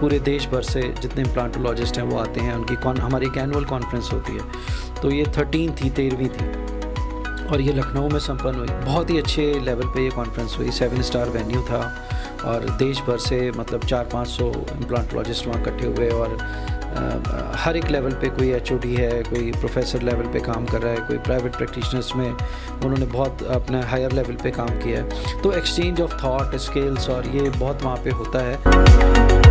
पूरे देश भर से जितने प्लांटोलॉजिस्ट हैं वो आते हैं उनकी कौन हमारी एक एनुअल कॉन्फ्रेंस होती है तो ये थर्टीन थी तेरहवीं थी और ये लखनऊ में संपन्न हुई बहुत ही अच्छे लेवल पे ये कॉन्फ्रेंस हुई सेवन स्टार वेन्यू था और देश भर से मतलब चार पाँच सौ इम्प्लांटोलॉजिस्ट वहाँ इकट्ठे हुए और हर एक लेवल पे कोई एच है कोई प्रोफेसर लेवल पे काम कर रहा है कोई प्राइवेट प्रैक्टिशनर्स में उन्होंने बहुत अपना हायर लेवल पे काम किया है तो एक्सचेंज ऑफ थॉट स्किल्स और ये बहुत वहाँ पे होता है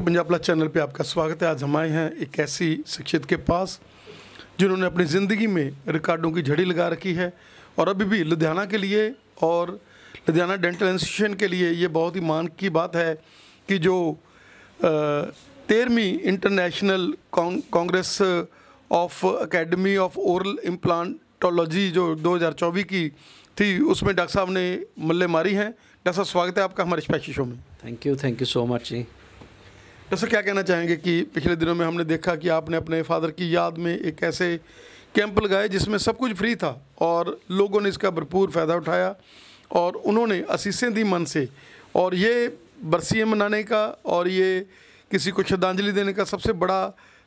नमस्कार पंजाबला चैनल पे आपका स्वागत है आज हम आए हैं एक ऐसी शिक्षित के पास जिन्होंने अपनी ज़िंदगी में रिकॉर्डों की झड़ी लगा रखी है और अभी भी लुधियाना के लिए और लुधियाना डेंटल इंस्टीट्यूशन के लिए ये बहुत ही मान की बात है कि जो तेरहवीं international congress of academy of oral implantology जो दो की थी उसमें डॉक्टर साहब ने मल्ले मारी हैं डॉक्टर साहब स्वागत है आपका हमारे स्पेशल शो में thank you thank you so much जी जैसे तो क्या कहना चाहेंगे कि पिछले दिनों में हमने देखा कि आपने अपने फादर की याद में एक ऐसे कैंप लगाए जिसमें सब कुछ फ्री था और लोगों ने इसका भरपूर फ़ायदा उठाया और उन्होंने असीसें दी मन से और ये बरसी मनाने का और ये किसी को श्रद्धांजलि देने का सबसे बड़ा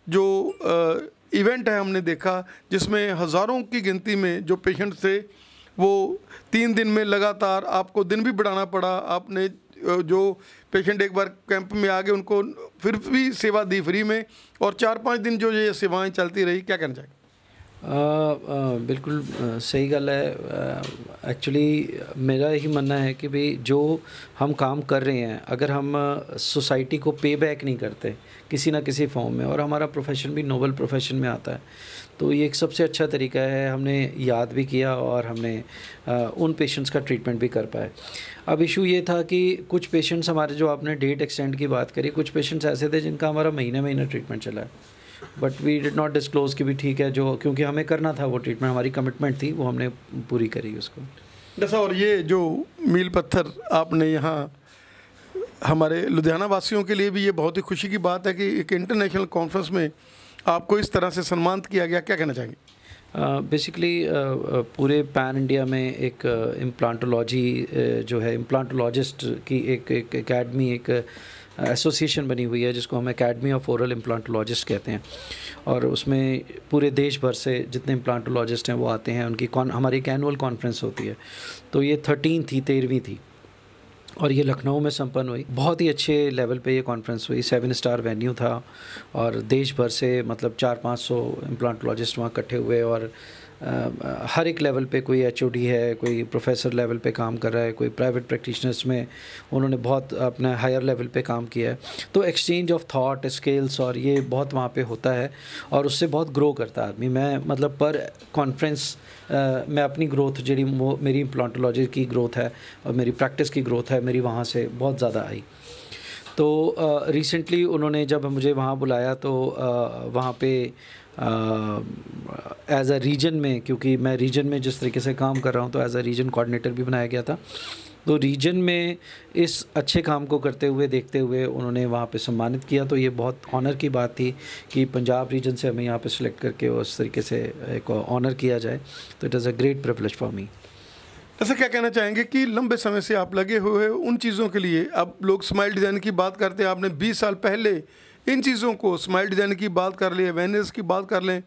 जो आ, इवेंट है हमने देखा जिसमें हज़ारों की गिनती में जो पेशेंट थे वो तीन दिन में लगातार आपको दिन भी बढ़ाना पड़ा आपने जो पेशेंट एक बार कैंप में आ गए उनको फिर भी सेवा दी फ्री में और चार पाँच दिन जो ये सेवाएं चलती रही क्या कहना चाहिए बिल्कुल सही गल है एक्चुअली मेरा यही मानना है कि भाई जो हम काम कर रहे हैं अगर हम सोसाइटी को पे बैक नहीं करते किसी ना किसी फॉर्म में और हमारा प्रोफेशन भी नोबल प्रोफेशन में आता है तो ये एक सबसे अच्छा तरीका है हमने याद भी किया और हमने उन पेशेंट्स का ट्रीटमेंट भी कर पाए अब इशू ये था कि कुछ पेशेंट्स हमारे जो आपने डेट एक्सटेंड की बात करी कुछ पेशेंट्स ऐसे थे जिनका हमारा महीने महीना ट्रीटमेंट चला है but we did not disclose कि भी ठीक है जो क्योंकि हमें करना था वो ट्रीटमेंट हमारी कमिटमेंट थी वो हमने पूरी करी उसको जैसा और ये जो मील पत्थर आपने यहाँ हमारे लुधियाना वासियों के लिए भी ये बहुत ही खुशी की बात है कि एक इंटरनेशनल कॉन्फ्रेंस में आपको इस तरह से सम्मानित किया गया क्या कहना चाहेंगे बेसिकली uh, uh, पूरे पैन इंडिया में एक इम्प्लांटोलॉजी uh, जो है इम्प्लांटोलॉजिस्ट की एक एक एकेडमी एक एसोसिएशन बनी हुई है जिसको हम एकेडमी ऑफ ओरल इम्प्लांटोलॉजिस्ट कहते हैं और उसमें पूरे देश भर से जितने इम्प्लांटोलॉजिस्ट हैं वो आते हैं उनकी कौन हमारी एक एनुअल कॉन्फ्रेंस होती है तो ये थर्टीन थी तेरहवीं थी और ये लखनऊ में संपन्न हुई बहुत ही अच्छे लेवल पे ये कॉन्फ्रेंस हुई सेवन स्टार वेन्यू था और देश भर से मतलब चार पाँच सौ इम्प्लांटोलॉजिस्ट वहाँ इकट्ठे हुए और हर एक लेवल पे कोई एच है कोई प्रोफेसर लेवल पे काम कर रहा है कोई प्राइवेट प्रैक्टिशनर्स में उन्होंने बहुत अपना हायर लेवल पे काम किया है तो एक्सचेंज ऑफ थाट स्किल्स और ये बहुत वहाँ पे होता है और उससे बहुत ग्रो करता है आदमी मैं मतलब पर कॉन्फ्रेंस मैं अपनी ग्रोथ जी मेरी इम्प्लांटोलॉजी की ग्रोथ है और मेरी प्रैक्टिस की ग्रोथ है मेरी वहाँ से बहुत ज़्यादा आई तो रिसेंटली उन्होंने जब मुझे वहाँ बुलाया तो वहाँ पे एज अ रीजन में क्योंकि मैं रीजन में जिस तरीके से काम कर रहा हूँ तो एज अ रीजन कोऑर्डिनेटर भी बनाया गया था तो रीजन में इस अच्छे काम को करते हुए देखते हुए उन्होंने वहाँ पे सम्मानित किया तो ये बहुत ऑनर की बात थी कि पंजाब रीजन से हमें यहाँ पे सिलेक्ट करके उस तरीके से एक ऑनर किया जाए तो it is a great privilege for me ऐसा क्या कहना चाहेंगे कि लंबे समय से आप लगे हुए उन चीज़ों के लिए अब लोग स्माइल डिज़ाइन की बात करते हैं आपने 20 साल पहले इन चीज़ों को स्माइल डिज़ाइन की बात कर लें अवेयरनेस की बात कर लें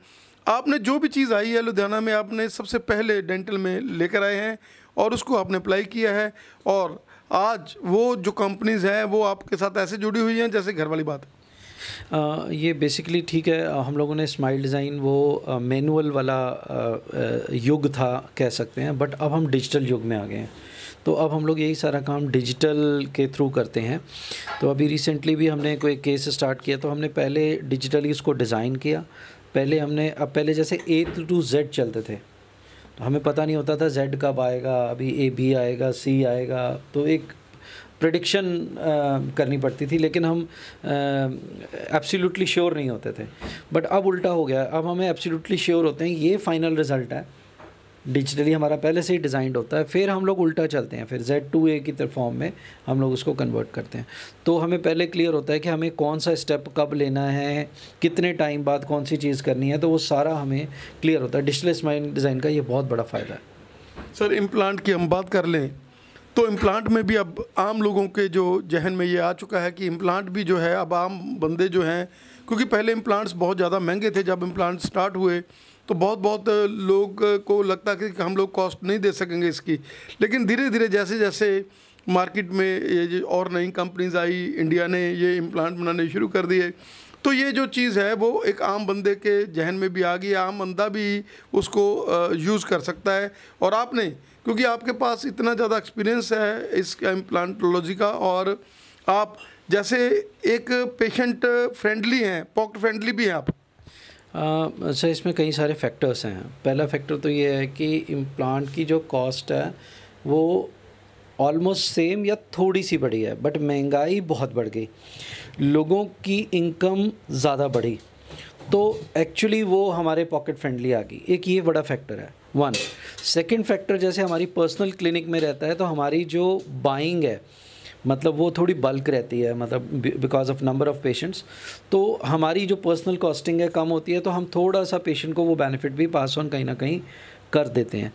आपने जो भी चीज़ आई है लुधियाना में आपने सबसे पहले डेंटल में लेकर आए हैं और उसको आपने अप्लाई किया है और आज वो जो कंपनीज़ हैं वो आपके साथ ऐसे जुड़ी हुई हैं जैसे घर वाली बात है आ, ये बेसिकली ठीक है हम लोगों ने स्माइल डिज़ाइन वो मैनुअल वाला आ, आ, युग था कह सकते हैं बट अब हम डिजिटल युग में आ गए हैं तो अब हम लोग यही सारा काम डिजिटल के थ्रू करते हैं तो अभी रिसेंटली भी हमने कोई केस स्टार्ट किया तो हमने पहले डिजिटली उसको डिज़ाइन किया पहले हमने अब पहले जैसे ए टू जेड चलते थे तो हमें पता नहीं होता था जेड कब आएगा अभी ए बी आएगा सी आएगा तो एक प्रडिक्शन करनी पड़ती थी लेकिन हम एब्सोल्युटली श्योर नहीं होते थे बट अब उल्टा हो गया अब हमें एब्सोल्युटली श्योर होते हैं ये फाइनल रिज़ल्ट है डिजिटली हमारा पहले से ही डिज़ाइंड होता है फिर हम लोग उल्टा चलते हैं फिर जेड टू ए की फॉर्म में हम लोग उसको कन्वर्ट करते हैं तो हमें पहले क्लियर होता है कि हमें कौन सा स्टेप कब लेना है कितने टाइम बाद कौन सी चीज़ करनी है तो वो सारा हमें क्लियर होता है डिजिटल स्माइल डिज़ाइन का ये बहुत बड़ा फ़ायदा है सर इम्प्लांट की हम बात कर लें तो इम्प्लांट में भी अब आम लोगों के जो जहन में ये आ चुका है कि इम्प्लांट भी जो है अब आम बंदे जो हैं क्योंकि पहले इम्प्लांट्स बहुत ज़्यादा महंगे थे जब इम्प्लांट स्टार्ट हुए तो बहुत बहुत लोग को लगता कि हम लोग कॉस्ट नहीं दे सकेंगे इसकी लेकिन धीरे धीरे जैसे जैसे मार्केट में ये और नई कंपनीज आई इंडिया ने ये इम्प्लांट बनाने शुरू कर दिए तो ये जो चीज़ है वो एक आम बंदे के जहन में भी आ गई आम बंदा भी उसको यूज़ कर सकता है और आपने क्योंकि आपके पास इतना ज़्यादा एक्सपीरियंस है इस इम्प्लांटोलॉजी का और आप जैसे एक पेशेंट फ्रेंडली हैं पॉकेट फ्रेंडली भी हैं आप सर इसमें कई सारे फैक्टर्स हैं पहला फैक्टर तो ये है कि इम्प्लांट की जो कॉस्ट है वो ऑलमोस्ट सेम या थोड़ी सी बढ़ी है बट महंगाई बहुत बढ़ गई लोगों की इनकम ज़्यादा बढ़ी तो एक्चुअली वो हमारे पॉकेट फ्रेंडली आ गई एक ये बड़ा फैक्टर है वन सेकेंड फैक्टर जैसे हमारी पर्सनल क्लिनिक में रहता है तो हमारी जो बाइंग है मतलब वो थोड़ी बल्क रहती है मतलब because of number of patients तो हमारी जो पर्सनल कॉस्टिंग है कम होती है तो हम थोड़ा सा पेशेंट को वो बेनिफिट भी पास ऑन कहीं ना कहीं कर देते हैं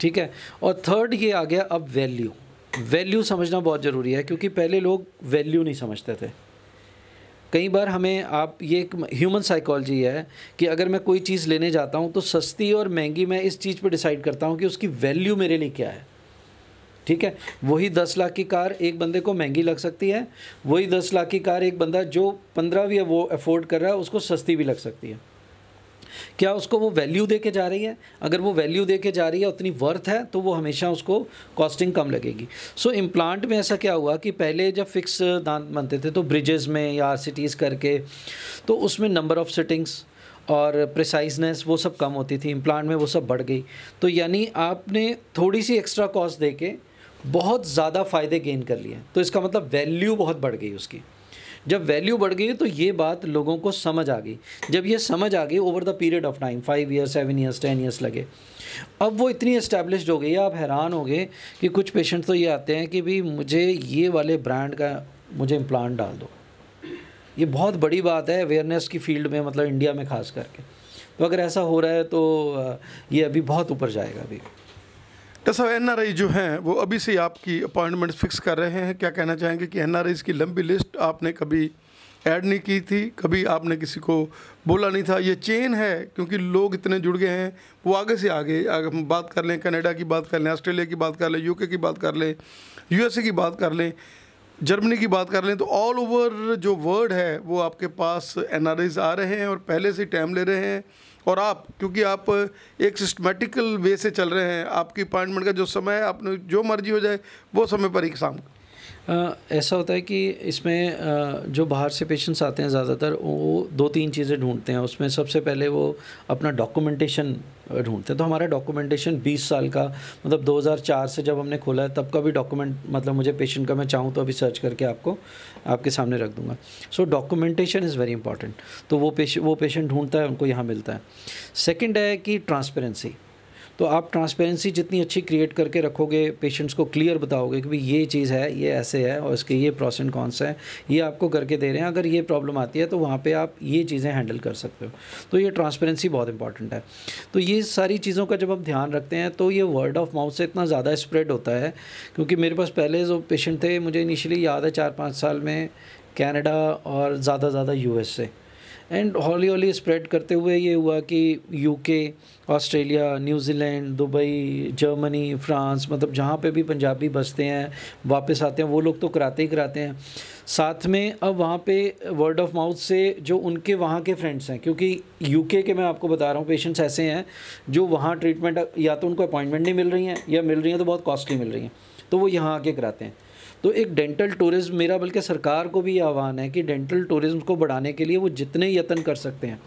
ठीक है और थर्ड ये आ गया अब वैल्यू वैल्यू समझना बहुत ज़रूरी है क्योंकि पहले लोग वैल्यू नहीं समझते थे कई बार हमें आप ये एक ह्यूमन साइकोलॉजी है कि अगर मैं कोई चीज़ लेने जाता हूँ तो सस्ती और महंगी मैं इस चीज़ पर डिसाइड करता हूँ कि उसकी वैल्यू मेरे लिए क्या है ठीक है वही दस लाख की कार एक बंदे को महंगी लग सकती है वही दस लाख की कार एक बंदा जो पंद्रह भी वो अफोर्ड कर रहा है उसको सस्ती भी लग सकती है क्या उसको वो वैल्यू दे के जा रही है अगर वो वैल्यू दे के जा रही है उतनी वर्थ है तो वो हमेशा उसको कॉस्टिंग कम लगेगी सो so, इम्प्लांट में ऐसा क्या हुआ कि पहले जब फिक्स दांत बनते थे तो ब्रिजेज़ में या सिटीज़ करके तो उसमें नंबर ऑफ़ सिटिंग्स और प्रिसाइजनेस वो सब कम होती थी इम्प्लांट में वो सब बढ़ गई तो यानी आपने थोड़ी सी एक्स्ट्रा कॉस्ट दे के बहुत ज़्यादा फ़ायदे गेन कर लिए तो इसका मतलब वैल्यू बहुत बढ़ गई उसकी जब वैल्यू बढ़ गई तो ये बात लोगों को समझ आ गई जब ये समझ आ गई over the period of time five years seven years ten years लगे अब वो इतनी इस्टेब्लिश हो गई आप हैरान हो गए कि कुछ पेशेंट तो ये आते हैं कि भाई मुझे ये वाले ब्रांड का मुझे इम्प्लांट डाल दो ये बहुत बड़ी बात है अवेयरनेस की फील्ड में मतलब इंडिया में खास करके तो अगर ऐसा हो रहा है तो ये अभी बहुत ऊपर जाएगा अभी डॉक्टर साहब एन जो हैं वो अभी से आपकी अपॉइंटमेंट फिक्स कर रहे हैं क्या कहना चाहेंगे कि एन की लंबी लिस्ट आपने कभी ऐड नहीं की थी कभी आपने किसी को बोला नहीं था ये चेन है क्योंकि लोग इतने जुड़ गए हैं वो आगे से आगे अगर हम बात कर लें कनाडा की बात कर लें ऑस्ट्रेलिया की बात कर लें यूके की बात कर लें यूएसए की बात कर लें जर्मनी की बात कर लें तो ऑल ओवर जो वर्ल्ड है वो आपके पास एन आ रहे हैं और पहले से टाइम ले रहे हैं और आप क्योंकि आप एक सिस्टमेटिकल वे से चल रहे हैं आपकी अपॉइंटमेंट का जो समय है आपने जो मर्जी हो जाए वो समय पर ही काम ऐसा होता है कि इसमें जो बाहर से पेशेंट्स आते हैं ज़्यादातर वो दो तीन चीज़ें ढूंढते हैं उसमें सबसे पहले वो अपना डॉक्यूमेंटेशन ढूंढते हैं तो हमारा डॉक्यूमेंटेशन 20 साल का मतलब 2004 से जब हमने खोला है तब का भी डॉक्यूमेंट मतलब मुझे पेशेंट का मैं चाहूँ तो अभी सर्च करके आपको आपके सामने रख दूँगा so documentation is very important तो वो पेश वो पेशेंट ढूंढता है उनको यहाँ मिलता है सेकेंड है कि ट्रांसपेरेंसी तो आप ट्रांसपेरेंसी जितनी अच्छी क्रिएट करके रखोगे पेशेंट्स को क्लियर बताओगे कि भाई ये चीज़ है ये ऐसे है और इसके ये प्रॉस एंड कॉन्स हैं ये आपको करके दे रहे हैं अगर ये प्रॉब्लम आती है तो वहाँ पर आप ये चीज़ें हैंडल कर सकते हो तो ये ट्रांसपेरेंसी बहुत इंपॉर्टेंट है तो ये सारी चीज़ों का जब हम ध्यान रखते हैं तो ये वर्ड ऑफ माउथ से इतना ज़्यादा स्प्रेड होता है क्योंकि मेरे पास पहले जो पेशेंट थे मुझे इनिशियली याद है चार पाँच साल में कनाडा और ज़्यादा ज़्यादा यूएस से एंड हौली हौली स्प्रेड करते हुए ये हुआ कि UK Australia New Zealand Dubai Germany France मतलब जहाँ पे भी पंजाबी बसते हैं वापस आते हैं वो लोग तो कराते ही कराते हैं साथ में अब वहाँ पे वर्ड ऑफ माउथ से जो उनके वहाँ के फ्रेंड्स हैं क्योंकि यूके के मैं आपको बता रहा हूँ पेशेंट्स ऐसे हैं जो वहाँ ट्रीटमेंट या तो उनको अपॉइंटमेंट नहीं मिल रही हैं या मिल रही हैं तो बहुत कॉस्टली मिल रही हैं तो वो यहाँ आके कराते हैं तो एक डेंटल टूरिज़्म मेरा बल्कि सरकार को भी आह्वान है कि डेंटल टूरिज़्म को बढ़ाने के लिए वो जितने यत्न कर सकते हैं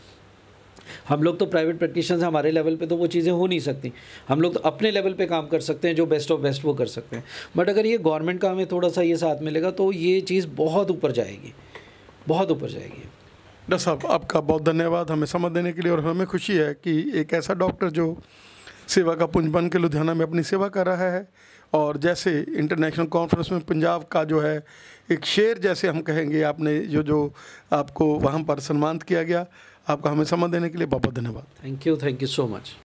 हम लोग तो प्राइवेट प्रैक्टिशन हमारे लेवल पे तो वो चीज़ें हो नहीं सकती हम लोग तो अपने लेवल पे काम कर सकते हैं जो बेस्ट ऑफ बेस्ट वो कर सकते हैं बट अगर ये गवर्नमेंट का हमें थोड़ा सा ये साथ मिलेगा तो ये चीज़ बहुत ऊपर जाएगी बहुत ऊपर जाएगी डॉक्टर साहब आपका बहुत धन्यवाद हमें समझ देने के लिए और हमें खुशी है कि एक ऐसा डॉक्टर जो सेवा का पुंज बन के लुधियाना में अपनी सेवा कर रहा है और जैसे इंटरनेशनल कॉन्फ्रेंस में पंजाब का जो है एक शेर जैसे हम कहेंगे आपने जो जो आपको वहाँ पर सम्मानित किया गया आपका हमें समय देने के लिए बहुत बहुत धन्यवाद thank you thank you so much